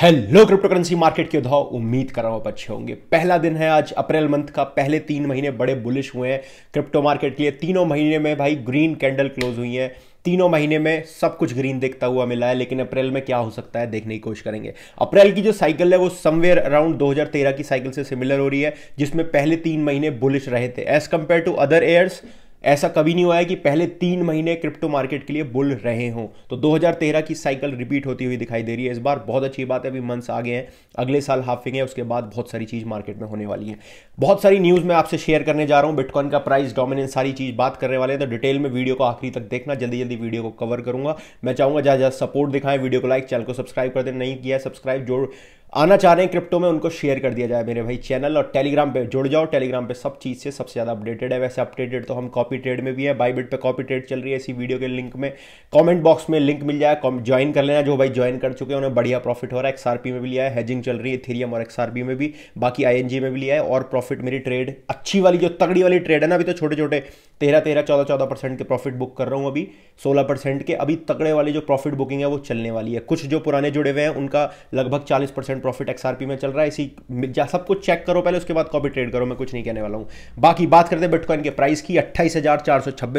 hello crypto currency market के उधाव उम्मीद कर रहा हूं आप अच्छे होंगे पहला दिन है आज अप्रैल मंथ का पहले तीन महीने बड़े बुलिश हुए हैं क्रिप्टो मार्केट के लिए तीनों महीने में भाई ग्रीन कैंडल क्लोज हुई है तीनों महीने में सब कुछ ग्रीन देखता हुआ मिला है लेकिन अप्रैल में क्या हो सकता है देखने की कोशिश करेंगे अप्रैल की जो साइकिल है वो समवेयर अराउंड 2013 की साइकिल से सिमिलर हो रही है जिसमें पहले तीन महीने बुलिश रहे थे as compared to other years ऐसा कभी नहीं हुआ है कि पहले तीन महीने क्रिप्टो मार्केट के लिए बुल रहे हों तो 2013 की साइकिल रिपीट होती हुई दिखाई दे रही है इस बार बहुत अच्छी बात है अभी मंथ्स आ गए हैं अगले साल हाफिंग है उसके बाद बहुत सारी चीज़ मार्केट में होने वाली है बहुत सारी न्यूज़ मैं आपसे शेयर करने जा रहा हूँ बिटकॉइन का प्राइस डोमिनेंस सारी चीज़ बात करने वाले हैं तो डिटेल में वीडियो को आखिरी तक देखना जल्दी जल्दी वीडियो को कवर करूंगा मैं चाहूँगा जहां ज्यादा सपोर्ट दिखाएं वीडियो को लाइक चैनल को सब्सक्राइब कर दें नहीं किया सब्सक्राइब जो आना चाह रहे हैं क्रिप्टो में उनको शेयर कर दिया जाए मेरे भाई चैनल और टेलीग्राम पे जुड़ जाओ टेलीग्राम पे सब चीज़ से सबसे ज़्यादा अपडेटेड है वैसे अपडेटेड तो हम कॉपी ट्रेड में भी है बाईबिट पे कॉपी ट्रेड चल रही है इसी वीडियो के लिंक में कमेंट बॉक्स में लिंक मिल जाए ज्वाइन कर लेना जो भाई ज्वाइन कर चुके हैं उन्हें बढ़िया प्रॉफिट हो रहा है एक्सआरपी में भी लिया है हैजिंग चल रही है थीरियम और एक्सआरपी में भी बाकी आई में भी लिया है और प्रॉफिट मेरी ट्रेड अच्छी वाली जो तगड़ी वाली ट्रेड है ना अभी तो छोटे छोटे तेरह तेरह चौदह चौदह परसेंट के प्रॉफिट बुक कर रहा हूँ अभी सोलह परसेंट के अभी तगड़े वाली जो प्रॉफिट बुकिंग है वो चलने वाली है कुछ जो पुराने जुड़े हुए हैं उनका लगभग चालीस परसेंट एंड प्रॉफिट एक्सआरपी में चल रहा है इसी सब कुछ चेक करो पहले उसके बाद कॉपी ट्रेड करो मैं कुछ नहीं कहने वाला हूँ बाकी बात करते हैं बिटकॉइन के प्राइस की अट्ठाईस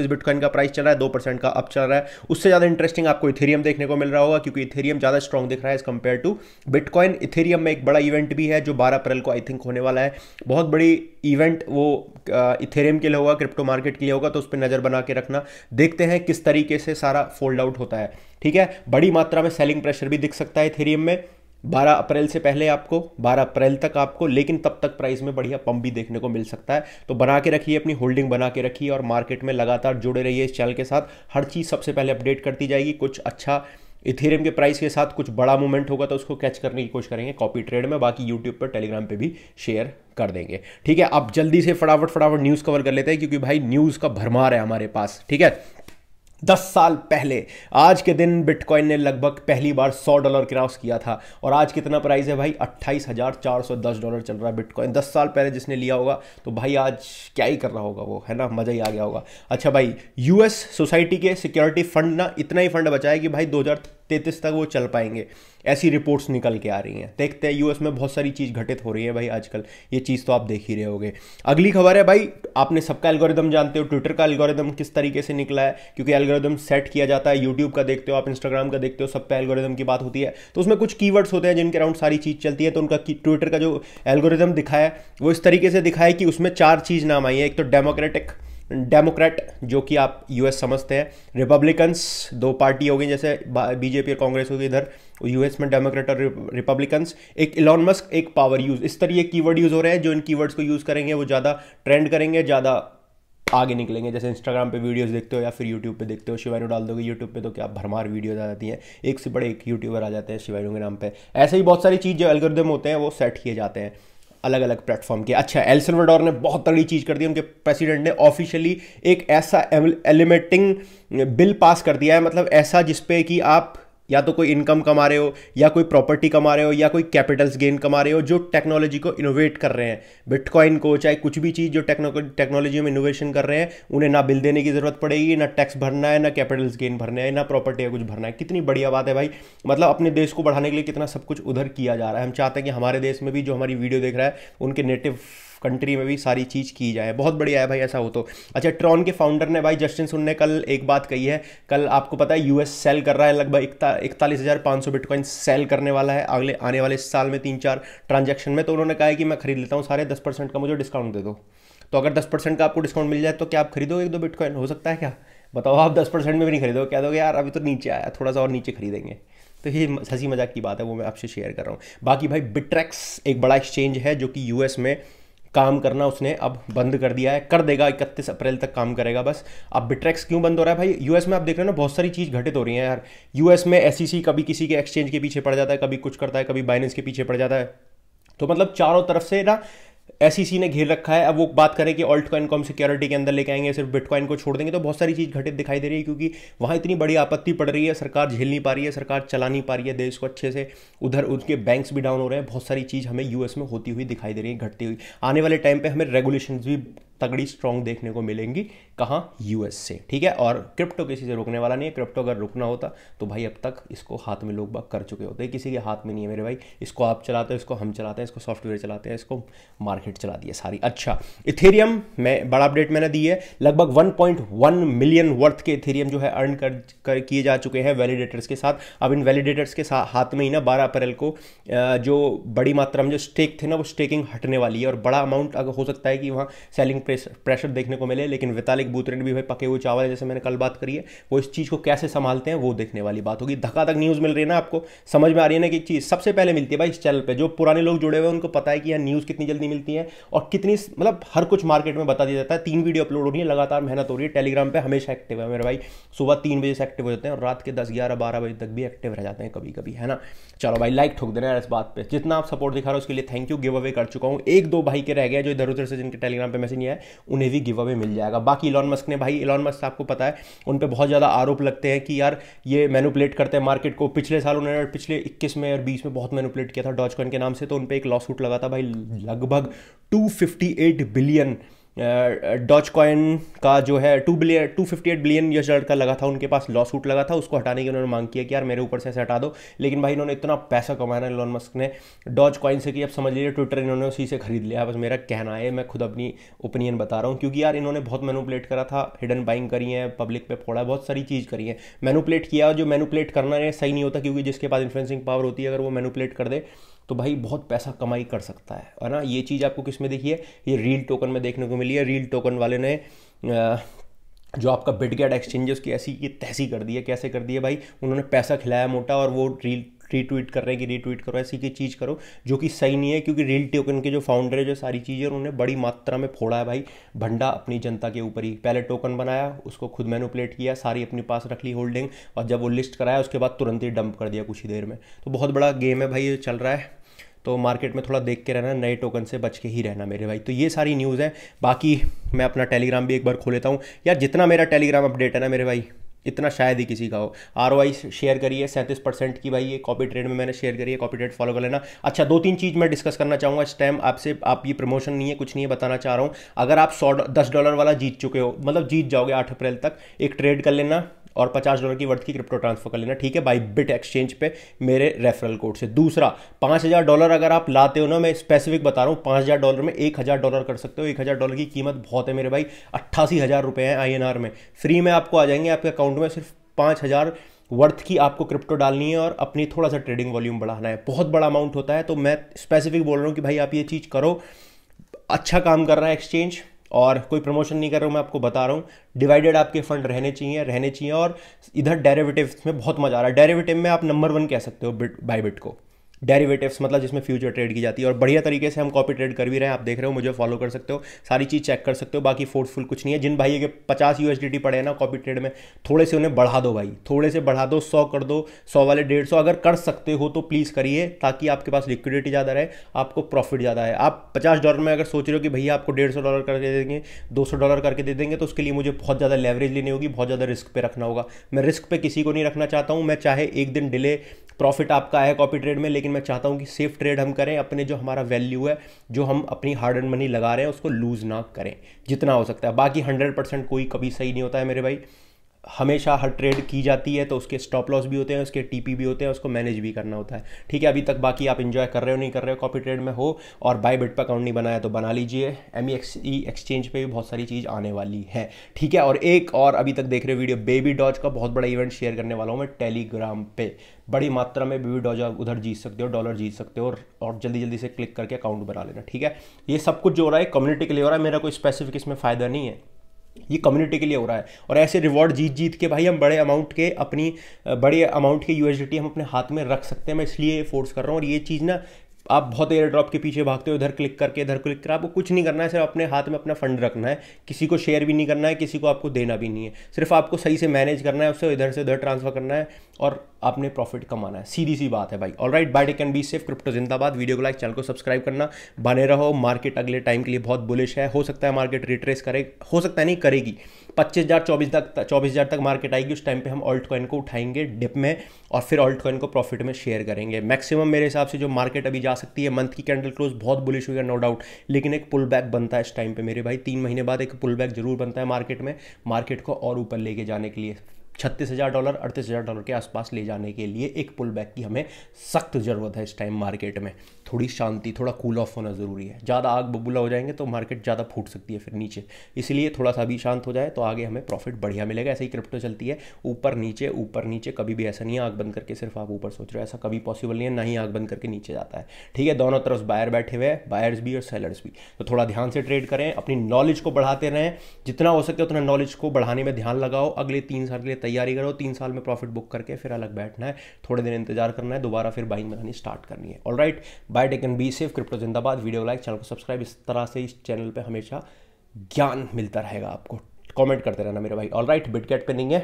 बिटकॉइन का प्राइस चल रहा है दो का अप चल रहा है उससे ज़्यादा इंटरेस्टिंग आपको इथेरियम देखने को मिल रहा होगा क्योंकि इथेरियम ज़्यादा स्ट्रॉग दिख रहा है as compare to bitcoin Ethereum में एक बड़ा इवेंट भी है जो बारह अप्रैल को आई थिंक होने वाला है बहुत बड़ी इवेंट वो इथेरियम के लिए होगा क्रिप्टो मार्केट के लिए होगा तो उस पर नज़र बना के रखना देखते हैं किस तरीके से सारा फोल्ड आउट होता है ठीक है बड़ी मात्रा में सेलिंग प्रेशर भी दिख सकता है इथेरियम में 12 अप्रैल से पहले आपको 12 अप्रैल तक आपको लेकिन तब तक प्राइस में बढ़िया पंप भी देखने को मिल सकता है तो बना के रखिए अपनी होल्डिंग बना के रखिए और मार्केट में लगातार जुड़े रहिए इस चैनल के साथ हर चीज़ सबसे पहले अपडेट करती जाएगी कुछ अच्छा इथेरियम के प्राइस के साथ कुछ बड़ा मूवमेंट होगा तो उसको कैच करने की कोशिश करेंगे कॉपी ट्रेड में बाकी यूट्यूब पर टेलीग्राम पर भी शेयर कर देंगे ठीक है आप जल्दी से फटाफट फटाफट न्यूज़ कवर कर लेते हैं क्योंकि भाई न्यूज़ का भरमार है हमारे पास ठीक है दस साल पहले आज के दिन बिटकॉइन ने लगभग पहली बार सौ डॉलर क्रॉस किया था और आज कितना प्राइस है भाई अट्ठाईस हज़ार चार सौ दस डॉलर चल रहा है बिटकॉइन दस साल पहले जिसने लिया होगा तो भाई आज क्या ही कर रहा होगा वो है ना मज़ा ही आ गया होगा अच्छा भाई यूएस सोसाइटी के सिक्योरिटी फंड ना इतना ही फंड बचाया कि भाई दो हज़ार तैंतीस तक वो चल पाएंगे ऐसी रिपोर्ट्स निकल के आ रही हैं देखते हैं यूएस में बहुत सारी चीज़ घटित हो रही है भाई आजकल ये चीज़ तो आप देख ही रहे होगे अगली खबर है भाई आपने सबका एल्गोरिदम जानते हो ट्विटर का एल्गोरिदम किस तरीके से निकला है क्योंकि एल्गोरिदम सेट किया जाता है यूट्यूब का देखते हो आप इंस्टाग्राम का देखते हो सब पे एल्गोरिदम की बात होती है तो उसमें कुछ कीवर्ड्स होते हैं जिनके अराउंड सारी चीज़ चलती है तो उनका ट्विटर का जो एल्गोरिदम दिखाया वो इस तरीके से दिखाया कि उसमें चार चीज़ नाम आई है एक तो डेमोक्रेटिक डेमोक्रेट जो कि आप यूएस समझते हैं रिपब्लिकन्स दो पार्टी हो गई जैसे बीजेपी और कांग्रेस होगी इधर यूएस में डेमोक्रेट और रिपब्लिकन्स एक इलॉन मस्क एक पावर यूज इस तरह ये कीवर्ड यूज हो रहे हैं जो इन की को यूज करेंगे वो ज़्यादा ट्रेंड करेंगे ज़्यादा आगे निकलेंगे जैसे इंस्टाग्राम पे वीडियोस देखते हो या फिर यूट्यूब पे देखते हो शिवानू डाल दोगे यूट्यूब पे तो क्या भरमार वीडियोज आ जाती हैं एक से बड़े एक यूट्यूबर आ जाते हैं शिवानू के नाम पे ऐसे ही बहुत सारी चीज़ जो एल्गोरिदम होते हैं वो सेट किए जाते हैं अलग अलग प्लेटफॉर्म के अच्छा एल ने बहुत तगड़ी चीज़ कर दी उनके प्रेसिडेंट ने ऑफिशियली एक ऐसा एलिमेटिंग बिल पास कर दिया है मतलब ऐसा जिसपे कि आप या तो कोई इनकम कमा रहे हो या कोई प्रॉपर्टी कमा रहे हो या कोई कैपिटल्स गेन कमा रहे हो जो टेक्नोलॉजी को इनोवेट कर रहे हैं बिटकॉइन को चाहे कुछ भी चीज़ जो टेक्नोलॉजी में इनोवेशन कर रहे हैं उन्हें ना बिल देने की ज़रूरत पड़ेगी ना टैक्स भरना है ना कैपिटल्स गेन भरना है ना प्रॉपर्टी या कुछ भरना है कितनी बढ़िया बात है भाई मतलब अपने देश को बढ़ाने के लिए कितना सब कुछ उधर किया जा रहा है हम चाहते हैं कि हमारे देश में भी जो हमारी वीडियो देख रहा है उनके नेटिव कंट्री में भी सारी चीज़ की जाए बहुत बढ़िया है भाई ऐसा हो तो अच्छा ट्रॉन के फाउंडर ने भाई जस्टिन सुन ने कल एक बात कही है कल आपको पता है यूएस सेल कर रहा है लगभग इकतालीस हज़ार पाँच सौ बिटकॉइन सेल करने वाला है अगले आने वाले साल में तीन चार ट्रांजेक्शन में तो उन्होंने कहा है कि मैं खरीद लेता हूँ सारे दस परसेंट का मुझे डिस्काउंट दे दो तो अगर दस परसेंट का आपको डिस्काउंट मिल जाए तो क्या आप खरीदोगे एक दो बिटकॉइन हो सकता है क्या बताओ आप दस परसेंट में भी नहीं खरीदोगे क्या दोगे यार अभी तो नीचे आया थोड़ा सा और नीचे खरीदेंगे तो ये हंसी मजाक की बात है वो मैं आपसे शेयर कर रहा हूँ बाकी भाई बिट्रैक्स एक बड़ा एक्सचेंज है जो कि यूएस में काम करना उसने अब बंद कर दिया है कर देगा इकतीस अप्रैल तक काम करेगा बस अब बिट्रेक्स क्यों बंद हो रहा है भाई यूएस में आप देख रहे हो ना बहुत सारी चीज़ घटित हो रही है यार यूएस में एस e कभी किसी के एक्सचेंज के पीछे पड़ जाता है कभी कुछ करता है कभी बाइनेंस के पीछे पड़ जाता है तो मतलब चारों तरफ से ना एस e ने घेर रखा है अब वो बात करें कि ऑल्ट कॉइन को हम सिक्योरिटी के अंदर लेके आएंगे सिर्फ बिटकॉइन को छोड़ देंगे तो बहुत सारी चीज़ घटित दिखाई दे रही है क्योंकि वहाँ इतनी बड़ी आपत्ति पड़ रही है सरकार झेल नहीं पा रही है सरकार चला नहीं पा रही है देश को अच्छे से उधर उनके बैंक्स भी डाउन हो रहे हैं बहुत सारी चीज़ हमें यूएस में होती हुई दिखाई दे रही है घटती हुई आने वाले टाइम पर हमें रेगुलेशन भी तगड़ी स्ट्रांग देखने को मिलेंगी कहाँ यूएस से ठीक है और क्रिप्टो किसी से रुकने वाला नहीं है क्रिप्टो अगर रुकना होता तो भाई अब तक इसको हाथ में लोग बाग कर चुके होते हैं किसी के हाथ में नहीं है मेरे भाई इसको आप चलाते हैं इसको हम चलाते हैं इसको सॉफ्टवेयर चलाते हैं इसको मार्केट दी है सारी अच्छा इथेरियम मैं बड़ा अपडेट मैंने दी है लगभग वन मिलियन वर्थ के इथेरियम जो है अर्न कर, कर किए जा चुके हैं वैलिडेटर्स के साथ अब इन वैलिडेटर्स के साथ हाथ में ही ना बारह अप्रैल को जो बड़ी मात्रा में जो स्टेक थे ना वो स्टेकिंग हटने वाली है और बड़ा अमाउंट अगर हो सकता है कि वहाँ सेलिंग प्रेशर देखने को मिले लेकिन वितालिक एक भूतरेंड भी भाई पके हुए चावल है जैसे मैंने कल बात करी है वो इस चीज़ को कैसे संभालते हैं वो देखने वाली बात होगी धक्का तक न्यूज़ मिल रही है ना आपको समझ में आ रही है ना कि चीज़ सबसे पहले मिलती है भाई इस चैनल पर जो पुराने लोग जुड़े हुए हैं उनको पता है कि यहाँ न्यूज़ कितनी जल्दी मिलती है और कितनी मतलब हर कुछ मार्केट में बता दिया जाता है तीन वीडियो अपलोड हो रही है लगातार मेहनत हो रही है टेलीग्राम पर हमेशा एक्टिव है मेरे भाई सुबह तीन बजे से एक्टिव हो जाते हैं और रात के दस ग्यारह बारह बजे तक भी एक्टिव रह जाते हैं कभी कभी है ना चलो भाई लाइक ठोक देना यार इस बात पर जितना आप सपोर्ट दिखा रहे हो उसके लिए थैंक यू गिव अवे कर चुका हूँ एक दो भाई के रह गए जो इधर उधर से जिनके टेलीग्राम पर मैसेज नहीं आया उन्हें भी गिव अवे मिल जाएगा बाकी इलॉन मस्क ने भाई इलॉन मस्क आपको पता है उन पर बहुत ज़्यादा आरोप लगते हैं कि यार ये मैनुपलेट करते हैं मार्केट को पिछले साल उन्होंने पिछले इक्कीस में और बीस में बहुत मैनुपलेट किया था डॉच के नाम से तो उन पर एक लॉस सूट लगा था भाई लगभग टू बिलियन डॉच कॉइन का जो है two billion two fifty eight billion US dollar का लगा था उनके पास लॉ सूट लगा था उसको हटाने की उन्होंने मांग किया कि यार मेरे ऊपर से ऐसे हटा दो लेकिन भाई इन्होंने इतना पैसा कमाया ना लॉन मस्क ने डॉच कॉइन से कि अब समझ लीजिए ट्विटर इन्होंने उसी से खरीद लिया बस मेरा कहना है मैं खुद अपनी ओपिनियन बता रहा हूँ क्योंकि यार इन्होंने बहुत मैनुपलेट करा था हिडन बाइंग करी है पब्लिक पे फोड़ा है बहुत सारी चीज़ करी है मैनुपलेट किया जो मैनुपलेट करना है सही नहीं होता क्योंकि जिसके पास इन्फ्लुएंसिंग पावर होती है अगर वो मैनुपलेट कर दे तो भाई बहुत पैसा कमाई कर सकता है है ना ये चीज़ आपको किस में देखी है ये रील टोकन में देखने को मिली है रील टोकन वाले ने जो आपका बिटगेट एक्सचेंज है उसकी ऐसी ये तहसी कर दी है कैसे कर दी है भाई उन्होंने पैसा खिलाया मोटा और वो रील रीट्वीट कर रहे हैं कि रीट्वीट करो ऐसी की चीज़ करो जो कि सही नहीं है क्योंकि रील टोकन के जो फाउंडर है जो सारी चीज़ें उन्होंने बड़ी मात्रा में फोड़ा है भाई भंडा अपनी जनता के ऊपर ही पहले टोकन बनाया उसको खुद मैनुपलेट किया सारी अपने पास रख ली होल्डिंग और जब वो लिस्ट कराया उसके बाद तुरंत ही डंप कर दिया कुछ ही देर में तो बहुत बड़ा गेम है भाई ये चल रहा है तो मार्केट में थोड़ा देख के रहना नए टोकन से बच के ही रहना मेरे भाई तो ये सारी न्यूज़ है बाकी मैं अपना टेलीग्राम भी एक बार खो लेता हूँ यार जितना मेरा टेलीग्राम अपडेट है ना मेरे भाई इतना शायद ही किसी का हो आर शेयर करिए सैंतीस परसेंट की भाई ये कॉपी ट्रेड में मैंने शेयर करी है कॉपी ट्रेड फॉलो कर लेना अच्छा दो तीन चीज़ मैं डिस्कस करना चाहूँगा इस टाइम आपसे आप ये प्रमोशन नहीं है कुछ नहीं है बताना चाह रहा हूँ अगर आप सौ दस डॉलर वाला जीत चुके हो मतलब जीत जाओगे आठ अप्रैल तक एक ट्रेड कर लेना और पचास डॉलर की वर्थ की क्रिप्टो ट्रांसफर कर लेना ठीक है बाई बिट एक्सचेंज पे मेरे रेफरल कोड से दूसरा पाँच हज़ार डॉलर अगर आप लाते हो ना मैं स्पेसिफिक बता रहा हूँ पाँच हज़ार डॉलर में एक हज़ार डॉलर कर सकते हो एक हज़ार डॉलर की कीमत बहुत है मेरे भाई अट्ठासी हज़ार रुपए हैं आई में फ्री में आपको आ जाएंगे आपके अकाउंट में सिर्फ पाँच हज़ार वर्थ की आपको क्रिप्टो डालनी है और अपनी थोड़ा सा ट्रेडिंग वॉल्यूम बढ़ाना है बहुत बड़ा अमाउंट होता है तो मैं स्पेसिफिक बोल रहा हूँ कि भाई आप ये चीज़ करो अच्छा काम कर रहा है एक्सचेंज और कोई प्रमोशन नहीं कर रहा हूँ मैं आपको बता रहा हूँ डिवाइडेड आपके फंड रहने चाहिए रहने चाहिए और इधर डेरेवेटिव्स में बहुत मज़ा आ रहा है डेरेवेटिव में आप नंबर वन कह सकते हो बिट बाई बिट को डेरिवेटिव्स मतलब जिसमें फ्यूचर ट्रेड की जाती है और बढ़िया तरीके से हम कॉपी ट्रेड कर भी रहे हैं आप देख रहे हो मुझे फॉलो कर सकते हो सारी चीज़ चेक कर सकते हो बाकी फोर्सफुल कुछ नहीं है जिन भाई के पचास यू पड़े ना कॉपी ट्रेड में थोड़े से उन्हें बढ़ा दो भाई थोड़े से बढ़ा दो सौ कर दो सौ वाले डेढ़ सौ अगर कर सकते हो तो प्लीज़ करिए ताकि आपके पास लिक्विडिटी ज़्यादा रहे आपको प्रॉफिट ज़्यादा है आप पचास डॉलर में अगर सोच रहे हो कि भैया आपको डेढ़ सौ डॉलर करके दे देंगे दो सौ डॉलर करके दे देंगे तो उसके लिए मुझे बहुत ज़्यादा लेवरेज लेनी होगी बहुत ज़्यादा रिस्क पर रखना होगा मैं रिस्क पर किसी को नहीं रखना चाहता हूँ मैं चाहे एक दिन डिले प्रॉफिट आपका है कॉपी ट्रेड में लेकिन मैं चाहता हूँ कि सेफ ट्रेड हम करें अपने जो हमारा वैल्यू है जो हम अपनी हार्ड एंड मनी लगा रहे हैं उसको लूज़ ना करें जितना हो सकता है बाकी हंड्रेड परसेंट कोई कभी सही नहीं होता है मेरे भाई हमेशा हर ट्रेड की जाती है तो उसके स्टॉप लॉस भी होते हैं उसके टीपी भी होते हैं उसको मैनेज भी करना होता है ठीक है अभी तक बाकी आप इन्जॉय कर रहे हो नहीं कर रहे हो कॉपी ट्रेड में हो और बाय बिट पर अकाउंट नहीं बनाया तो बना लीजिए एम एक्सचेंज पर भी बहुत सारी चीज़ आने वाली है ठीक है और एक और अभी तक देख रहे हो वीडियो बेबी डॉज का बहुत बड़ा इवेंट शेयर करने वाला हूँ मैं टेलीग्राम पे बड़ी मात्रा में बेबी डॉज उधर जीत सकते हो डॉलर जीत सकते हो और जल्दी जल्दी से क्लिक करके अकाउंट बना लेना ठीक है ये सब कुछ जो हो रहा है कम्युनिटी के लिए हो रहा है मेरा कोई स्पेसिफिक इसमें फ़ायदा नहीं है ये कम्युनिटी के लिए हो रहा है और ऐसे रिवॉर्ड जीत जीत के भाई हम बड़े अमाउंट के अपनी बड़े अमाउंट के यू हम अपने हाथ में रख सकते हैं मैं इसलिए फोर्स कर रहा हूँ और ये चीज़ ना आप बहुत एयर ड्रॉप के पीछे भागते हो इधर क्लिक करके इधर क्लिक कर आपको कुछ नहीं करना है सिर्फ अपने हाथ में अपना फंड रखना है किसी को शेयर भी नहीं करना है किसी को आपको देना भी नहीं है सिर्फ आपको सही से मैनेज करना है उससे इधर से उधर ट्रांसफर करना है और आपने प्रॉफिट कमाना है सीधी सी बात है भाई all right bite can be safe crypto जिंदाबाद वीडियो को लाइक चैनल को सब्सक्राइब करना बने रहो मार्केट अगले टाइम के लिए बहुत बुलिश है हो सकता है मार्केट रिट्रेस करे हो सकता है नहीं करेगी पच्चीस हज़ार चौबीस तक चौबीस हज़ार तक मार्केट आएगी उस टाइम पे हम ऑल्ट कॉइन को उठाएंगे डिप में और फिर ऑल्ट कॉइन को प्रॉफिट में शेयर करेंगे मैक्सिमम मेरे हिसाब से जो मार्केट अभी जा सकती है मंथ की कैंडल क्लोज बहुत बुलिश हुई है नो डाउट लेकिन एक पुल बैक बनता है इस टाइम पर मेरे भाई तीन महीने बाद एक पुल बैक जरूर बनता है मार्केट में मार्केट को और ऊपर लेके जाने के लिए छत्तीस हज़ार डॉलर अड़तीस हज़ार डॉलर के आसपास ले जाने के लिए एक पुल बैक की हमें सख्त ज़रूरत है इस टाइम मार्केट में थोड़ी शांति थोड़ा कूल ऑफ होना ज़रूरी है ज़्यादा आग बबूला हो जाएंगे तो मार्केट ज़्यादा फूट सकती है फिर नीचे इसलिए थोड़ा सा भी शांत हो जाए तो आगे हमें प्रॉफिट बढ़िया मिलेगा ऐसे ही क्रिप्टो चलती है ऊपर नीचे ऊपर नीचे कभी भी ऐसा नहीं है आग बंद करके सिर्फ आप ऊपर सोच रहे हो ऐसा कभी पॉसिबल नहीं है ना ही आग बंद करके नीचे जाता है ठीक है दोनों तरफ बायर बैठे हुए हैं बायर्स भी और सेलर्स भी तो थोड़ा ध्यान से ट्रेड करें अपनी नॉलेज को बढ़ाते रहें जितना हो सके उतना नॉलेज को बढ़ाने में ध्यान लगाओ अगले तीन साल के लिए तैयारी करो तीन साल में प्रॉफिट बुक करके फिर अलग बैठना है थोड़े दिन इंतजार करना है दोबारा फिर बाइंग बनानी स्टार्ट करनी है all right bye take be safe crypto जिंदाबाद वीडियो लाइक चैनल को सब्सक्राइब इस तरह से इस चैनल पर हमेशा ज्ञान मिलता रहेगा आपको कॉमेंट करते रहना मेरे भाई ऑल राइट बिटकेट पे नहीं है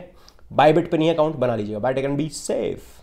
बाय बिट पे नहीं अकाउंट बना लीजिएगा बाय टेक बी सेफ